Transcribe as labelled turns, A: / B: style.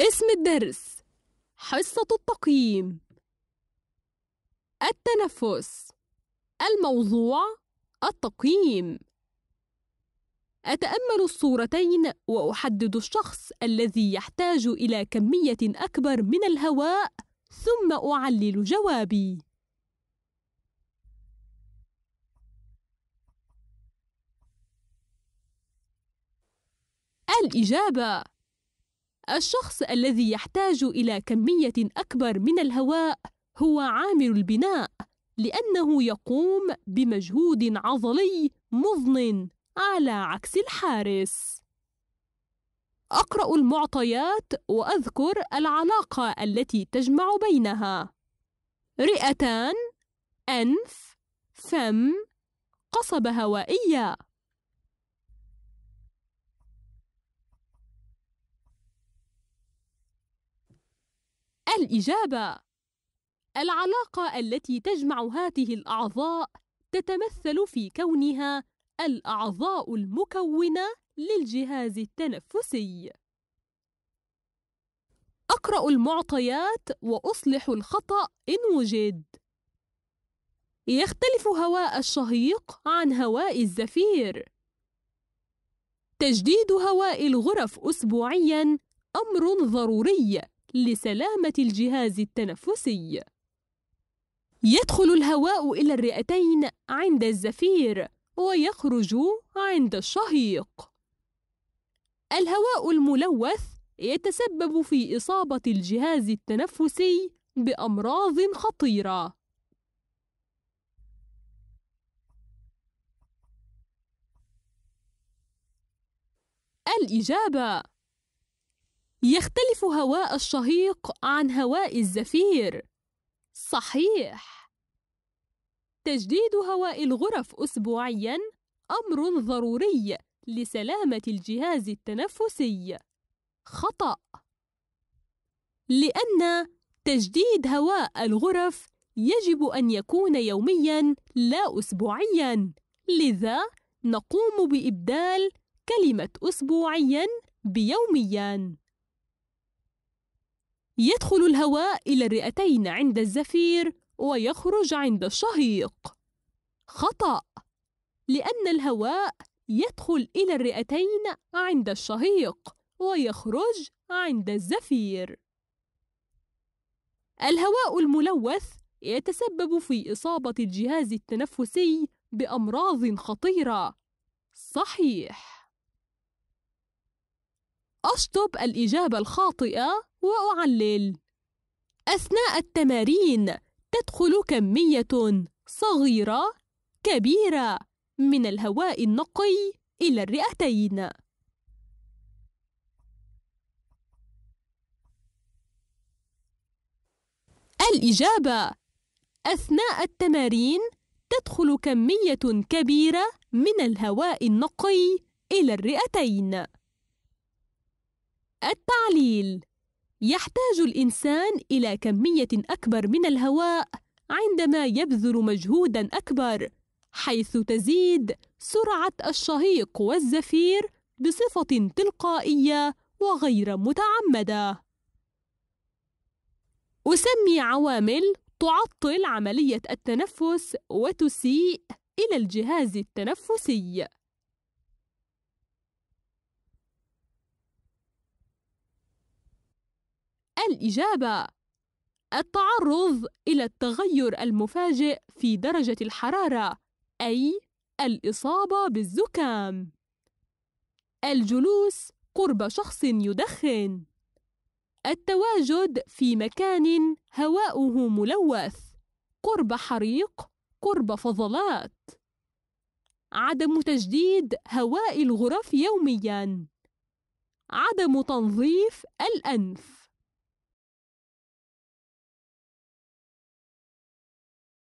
A: اسم الدرس حصة التقييم التنفس الموضوع التقييم أتأمل الصورتين وأحدد الشخص الذي يحتاج إلى كمية أكبر من الهواء ثم أعلل جوابي الإجابة الشخص الذي يحتاج إلى كمية أكبر من الهواء هو عامل البناء لأنه يقوم بمجهود عضلي مضن على عكس الحارس. أقرأ المعطيات وأذكر العلاقة التي تجمع بينها. رئتان، أنف، فم، قصبة هوائية. الإجابة العلاقة التي تجمع هذه الأعضاء تتمثل في كونها الأعضاء المكونة للجهاز التنفسي أقرأ المعطيات وأصلح الخطأ إن وجد يختلف هواء الشهيق عن هواء الزفير تجديد هواء الغرف أسبوعياً أمر ضروري لسلامة الجهاز التنفسي يدخل الهواء إلى الرئتين عند الزفير ويخرج عند الشهيق الهواء الملوث يتسبب في إصابة الجهاز التنفسي بأمراض خطيرة الإجابة يختلف هواء الشهيق عن هواء الزفير صحيح تجديد هواء الغرف اسبوعيا امر ضروري لسلامه الجهاز التنفسي خطا لان تجديد هواء الغرف يجب ان يكون يوميا لا اسبوعيا لذا نقوم بابدال كلمه اسبوعيا بيوميا يدخل الهواء إلى الرئتين عند الزفير ويخرج عند الشهيق خطأ لأن الهواء يدخل إلى الرئتين عند الشهيق ويخرج عند الزفير الهواء الملوث يتسبب في إصابة الجهاز التنفسي بأمراض خطيرة صحيح أشطب الإجابة الخاطئة وأعلل أثناء التمارين تدخل كمية صغيرة كبيرة من الهواء النقي إلى الرئتين الإجابة أثناء التمارين تدخل كمية كبيرة من الهواء النقي إلى الرئتين التعليل يحتاج الإنسان إلى كمية أكبر من الهواء عندما يبذل مجهودا أكبر حيث تزيد سرعة الشهيق والزفير بصفة تلقائية وغير متعمدة. أسمي عوامل تعطل عملية التنفس وتسيء إلى الجهاز التنفسي. الإجابة التعرض إلى التغير المفاجئ في درجة الحرارة أي الإصابة بالزكام الجلوس قرب شخص يدخن التواجد في مكان هواؤه ملوث قرب حريق قرب فضلات عدم تجديد هواء الغرف يوميا عدم تنظيف الانف